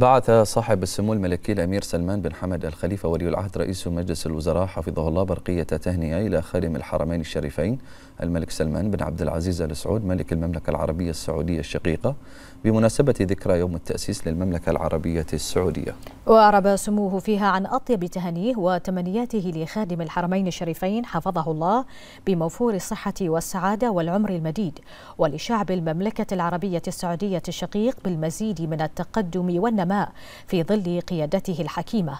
بعث صاحب السمو الملكي الأمير سلمان بن حمد الخليفة ولي العهد رئيس مجلس الوزراء حفظه الله برقية تهنئة إلى خادم الحرمين الشريفين الملك سلمان بن عبد العزيز آل سعود ملك المملكة العربية السعودية الشقيقة بمناسبة ذكرى يوم التأسيس للمملكة العربية السعودية وأعرب سموه فيها عن أطيب تهانيه وتمنياته لخادم الحرمين الشريفين حفظه الله بموفور الصحة والسعادة والعمر المديد ولشعب المملكة العربية السعودية الشقيق بالمزيد من التقدم والنماء في ظل قيادته الحكيمة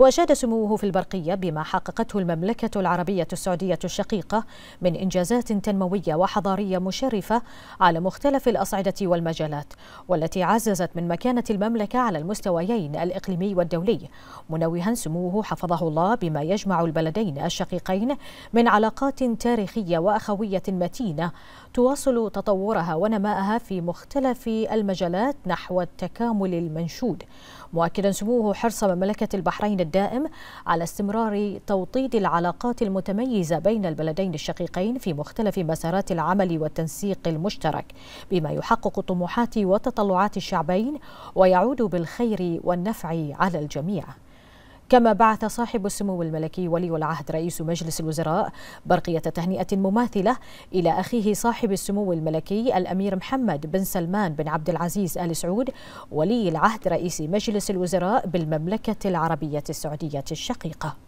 واشاد سموه في البرقية بما حققته المملكة العربية السعودية الشقيقة من إنجازات تنموية وحضارية مشرفة على مختلف الأصعدة والمجالات والتي عززت من مكانة المملكة على المستويين الإقليمي والدولي منوها سموه حفظه الله بما يجمع البلدين الشقيقين من علاقات تاريخية وأخوية متينة تواصل تطورها ونماءها في مختلف المجالات نحو التكامل المنشود مؤكدا سموه حرص مملكة البحرين الدائم على استمرار توطيد العلاقات المتميزة بين البلدين الشقيقين في مختلف مسارات العمل والتنسيق المشترك بما يحقق طموحات وتطلعات الشعبين ويعود بالخير والنفع على الجميع كما بعث صاحب السمو الملكي ولي العهد رئيس مجلس الوزراء برقية تهنئة مماثلة إلى أخيه صاحب السمو الملكي الأمير محمد بن سلمان بن عبد العزيز آل سعود ولي العهد رئيس مجلس الوزراء بالمملكة العربية السعودية الشقيقة